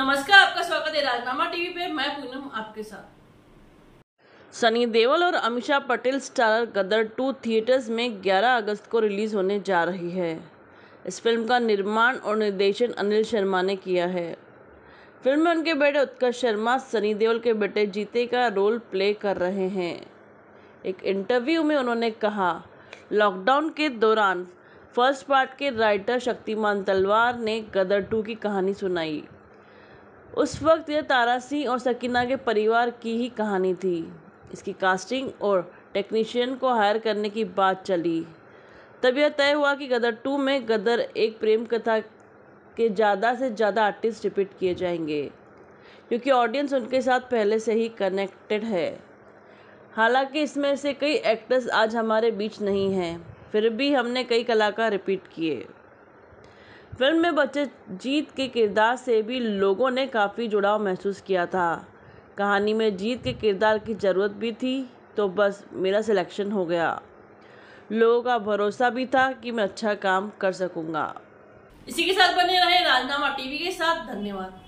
नमस्कार आपका स्वागत है राजनामा टीवी पे मैं पूनम आपके साथ सनी देओल और Ameesha Patel starrer Gadar two theatres में 11 अगस्त को रिलीज होने जा रही है इस फिल्म का निर्माण और निर्देशन अनिल शर्मा ने किया है फिल्म में उनके बेटे उत्कर्ष शर्मा सनी देओल के बेटे जीते का रोल प्ले कर रहे हैं एक इंटरव्यू में उन्होंने कहा लॉकडाउन के दौरान फर्स्ट पार्ट के राइटर शक्तिमान तलवार ने गदर टू की कहानी सुनाई उस वक्त यह तारा सिंह और सकीना के परिवार की ही कहानी थी इसकी कास्टिंग और टेक्नीशियन को हायर करने की बात चली तब यह तय हुआ कि गदर टू में गदर एक प्रेम कथा के ज़्यादा से ज़्यादा आर्टिस्ट रिपीट किए जाएंगे क्योंकि ऑडियंस उनके साथ पहले से ही कनेक्टेड है हालांकि इसमें से कई एक्टर्स आज हमारे बीच नहीं हैं फिर भी हमने कई कलाकार रिपीट किए फिल्म में जीत के किरदार से भी लोगों ने काफ़ी जुड़ाव महसूस किया था कहानी में जीत के किरदार की ज़रूरत भी थी तो बस मेरा सिलेक्शन हो गया लोगों का भरोसा भी था कि मैं अच्छा काम कर सकूंगा इसी के साथ बने रहे राजनामा टीवी के साथ धन्यवाद